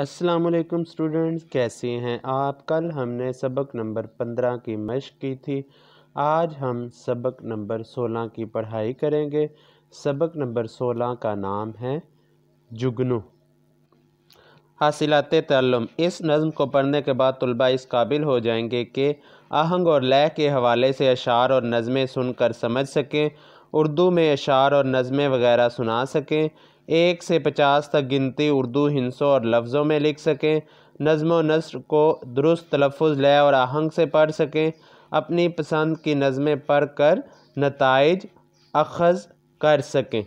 अस्सलाम वालेकुम स्टूडेंट्स कैसे हैं आप कल हमने सबक नंबर पंद्रह की मशक की थी आज हम सबक नंबर सोलह की पढ़ाई करेंगे सबक नंबर सोलह का नाम है जुगनू हासिलत तलम इस नज़म को पढ़ने के बाद तलबा इस काबिल हो जाएंगे कि आहंग और लह के हवाले से अशार और नज़में सुनकर समझ सकें उर्दू में अशार और नज़में वगैरह सुना सकें एक से पचास तक गिनती उर्दू हिंसों और लफ्ज़ों में लिख सकें नज़म नसर को दुरुस्त तलफ़ लय और आहंग से पढ़ सकें अपनी पसंद की नज़में पढ़ कर नतज अखज़ कर सकें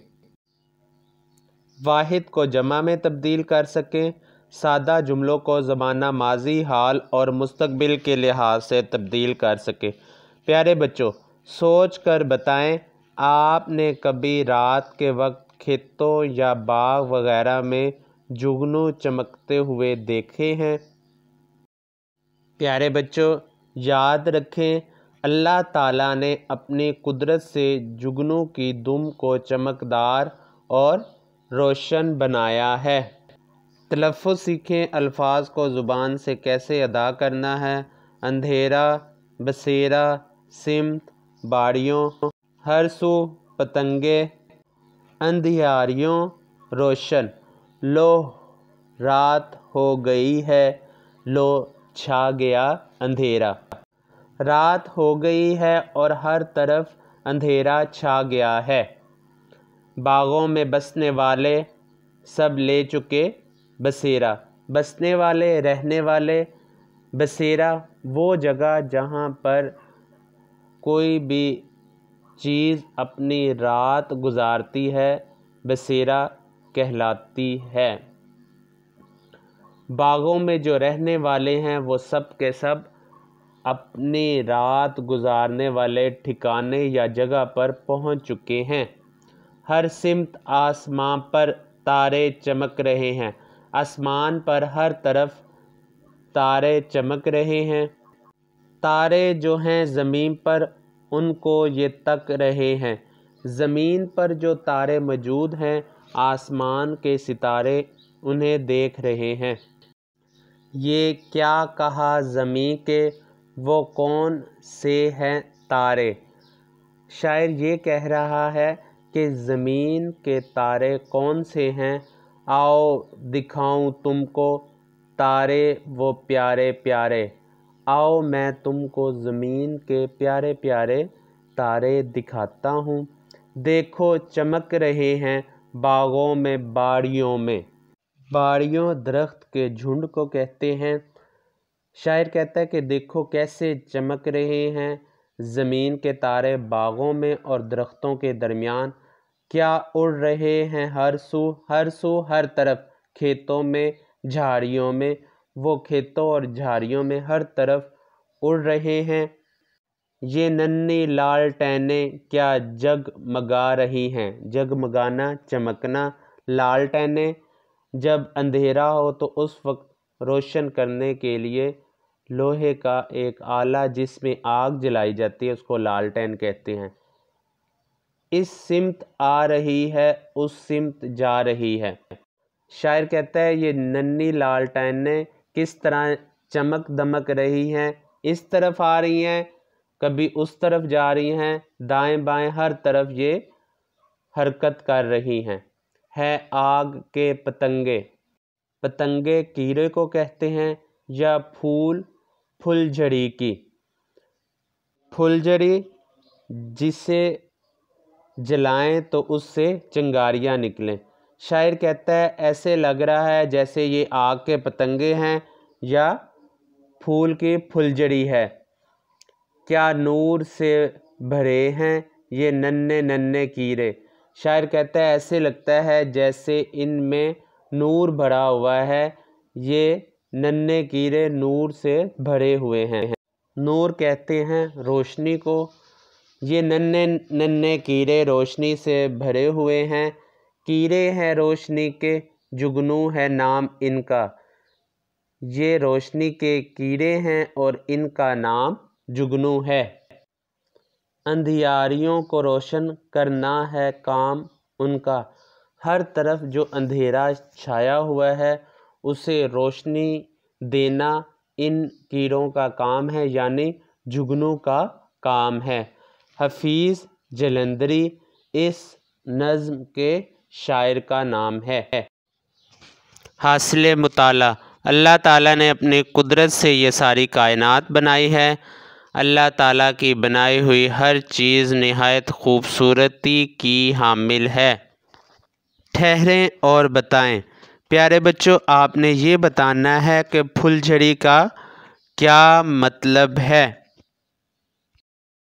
वाहिद को जमा में तब्दील कर सकें सादा जुमलों को ज़माना माजी हाल और मुस्तबिल के लिहाज से तब्दील कर सकें प्यारे बच्चों सोच कर बताएँ आपने कभी रात के वक्त खेतों या बाग वगैरह में जुगनू चमकते हुए देखे हैं प्यारे बच्चों याद रखें अल्लाह ताला ने अपनी कुदरत से जुगनू की दुम को चमकदार और रोशन बनाया है तलफ़ सीखें अल्फाज को ज़ुबान से कैसे अदा करना है अंधेरा बसेरा सिमत बाड़ियों हर सू पतंगे अंधियारियों रोशन लो रात हो गई है लो छा गया अंधेरा रात हो गई है और हर तरफ अंधेरा छा गया है बागों में बसने वाले सब ले चुके बसेरा बसने वाले रहने वाले बसेरा वो जगह जहाँ पर कोई भी चीज़ अपनी रात गुजारती है बसेरा कहलाती है बागों में जो रहने वाले हैं वो सब के सब अपनी रात गुजारने वाले ठिकाने या जगह पर पहुंच चुके हैं हर सिमत आसमां पर तारे चमक रहे हैं आसमान पर हर तरफ तारे चमक रहे हैं तारे जो हैं ज़मीन पर उनको ये तक रहे हैं ज़मीन पर जो तारे मौजूद हैं आसमान के सितारे उन्हें देख रहे हैं ये क्या कहा ज़मी के वो कौन से हैं तारे शायर ये कह रहा है कि ज़मीन के तारे कौन से हैं आओ दिखाऊं तुमको तारे वो प्यारे प्यारे आओ मैं तुमको ज़मीन के प्यारे प्यारे तारे दिखाता हूँ देखो चमक रहे हैं बागों में बाड़ियों में बाड़ियों दरख्त के झुंड को कहते हैं शायर कहता है कि देखो कैसे चमक रहे हैं ज़मीन के तारे बागों में और दरख्तों के दरमियान क्या उड़ रहे हैं हर सू हर सू हर तरफ खेतों में झाड़ियों में वो खेतों और झाड़ियों में हर तरफ उड़ रहे हैं ये नन्नी लाल टहने क्या जग मगा रही हैं जगमगाना चमकना लाल टहने जब अंधेरा हो तो उस वक्त रोशन करने के लिए लोहे का एक आला जिसमें आग जलाई जाती है उसको लाल टहन कहते हैं इस सिमत आ रही है उस सिमत जा रही है शायर कहता है ये नन्नी लाल टहने किस तरह चमक दमक रही हैं इस तरफ आ रही हैं कभी उस तरफ जा रही हैं दाएं बाएं हर तरफ ये हरकत कर रही हैं है आग के पतंगे पतंगे कीड़े को कहते हैं या फूल फुलझड़ी की फुलझड़ी जिसे जलाएं तो उससे चिंगारियां निकलें शायर कहता है ऐसे लग रहा है जैसे ये आग के पतंगे हैं या फूल की फुलझड़ी है क्या नूर से भरे हैं ये नन्हे नन्हे कीड़े शायर कहता है ऐसे लगता है जैसे इनमें नूर भरा हुआ है ये नन्हे कीड़े नूर से भरे हुए हैं नूर कहते हैं रोशनी को ये नन्हे नन्हे कीड़े रोशनी से भरे हुए हैं कीरे हैं रोशनी के जुगनू है नाम इनका ये रोशनी के कीड़े हैं और इनका नाम जुगनू है अंधियारियों को रोशन करना है काम उनका हर तरफ जो अंधेरा छाया हुआ है उसे रोशनी देना इन कीड़ों का काम है यानी जुगनू का काम है हफीज़ जलंदरी इस नज़म के शायर का नाम है हासिल मुताला अल्लाह ताला ने अपनी कुदरत से ये सारी कायनात बनाई है अल्लाह ताला की बनाई हुई हर चीज़ नहायत खूबसूरती की हामिल है ठहरें और बताएं प्यारे बच्चों आपने ये बताना है कि फुलझड़ी का क्या मतलब है